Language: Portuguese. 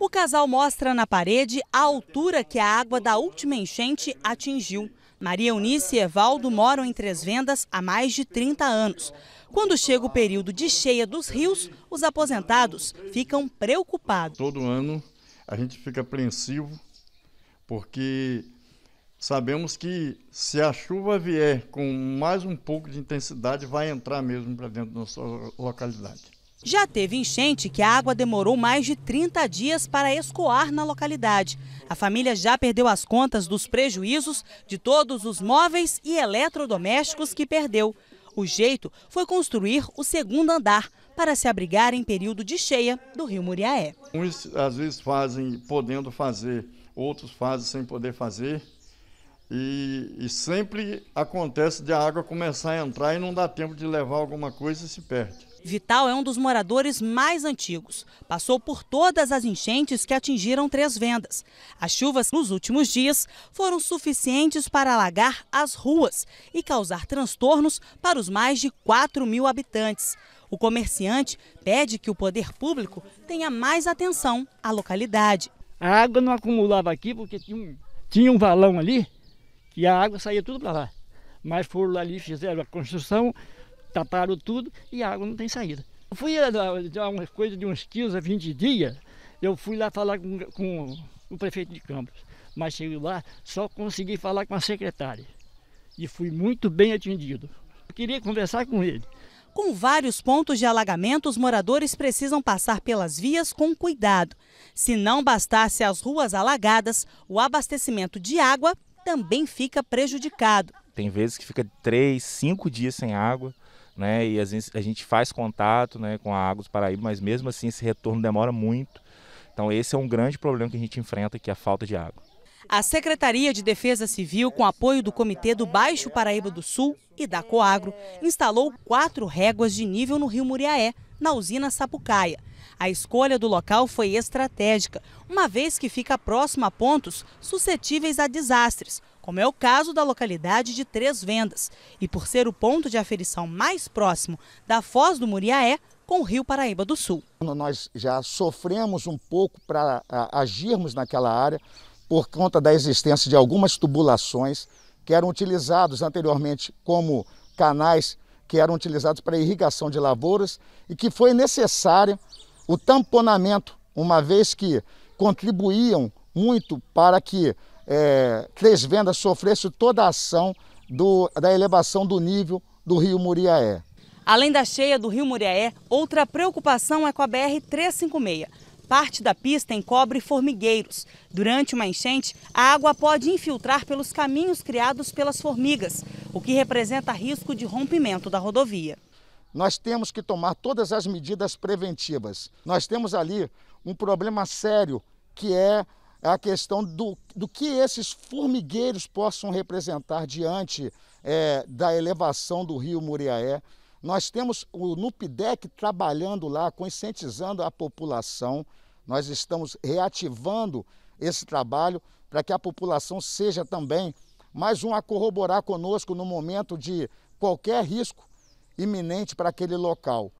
O casal mostra na parede a altura que a água da última enchente atingiu. Maria Eunice e Evaldo moram em Três Vendas há mais de 30 anos. Quando chega o período de cheia dos rios, os aposentados ficam preocupados. Todo ano a gente fica apreensivo, porque sabemos que se a chuva vier com mais um pouco de intensidade, vai entrar mesmo para dentro da nossa localidade. Já teve enchente que a água demorou mais de 30 dias para escoar na localidade. A família já perdeu as contas dos prejuízos de todos os móveis e eletrodomésticos que perdeu. O jeito foi construir o segundo andar para se abrigar em período de cheia do rio Muriaé. Uns às vezes fazem podendo fazer, outros fazem sem poder fazer. E, e, sempre acontece de a água começar a entrar e não dá tempo de levar alguma coisa e se perde. Vital é um dos moradores mais antigos. Passou por todas as enchentes que atingiram três vendas. As chuvas nos últimos dias foram suficientes para alagar as ruas e causar transtornos para os mais de 4 mil habitantes. O comerciante pede que o poder público tenha mais atenção à localidade. A água não acumulava aqui porque tinha um, tinha um valão ali e a água saía tudo para lá. Mas foram ali, fizeram a construção, taparam tudo e a água não tem saída. Eu fui há uma coisa de uns 15 a 20 dias, eu fui lá falar com, com o prefeito de Campos, mas cheguei lá, só consegui falar com a secretária e fui muito bem atendido. Eu queria conversar com ele. Com vários pontos de alagamento, os moradores precisam passar pelas vias com cuidado. Se não bastasse as ruas alagadas, o abastecimento de água também fica prejudicado. Tem vezes que fica três, cinco dias sem água, né? E às vezes a gente faz contato né, com a água do Paraíba, mas mesmo assim esse retorno demora muito. Então esse é um grande problema que a gente enfrenta, que é a falta de água. A Secretaria de Defesa Civil, com apoio do Comitê do Baixo Paraíba do Sul e da Coagro, instalou quatro réguas de nível no Rio Muriaé, na usina Sapucaia. A escolha do local foi estratégica, uma vez que fica próximo a pontos suscetíveis a desastres, como é o caso da localidade de Três Vendas, e por ser o ponto de aferição mais próximo da foz do Muriaé com o Rio Paraíba do Sul. Nós já sofremos um pouco para agirmos naquela área por conta da existência de algumas tubulações que eram utilizados anteriormente como canais que eram utilizados para irrigação de lavouras e que foi necessário o tamponamento, uma vez que contribuíam muito para que é, Três Vendas sofresse toda a ação do, da elevação do nível do rio Muriaé. Além da cheia do rio Muriaé, outra preocupação é com a BR-356. Parte da pista encobre formigueiros. Durante uma enchente, a água pode infiltrar pelos caminhos criados pelas formigas, o que representa risco de rompimento da rodovia. Nós temos que tomar todas as medidas preventivas. Nós temos ali um problema sério, que é a questão do, do que esses formigueiros possam representar diante é, da elevação do rio Muriaé, nós temos o NUPDEC trabalhando lá, conscientizando a população. Nós estamos reativando esse trabalho para que a população seja também mais um a corroborar conosco no momento de qualquer risco iminente para aquele local.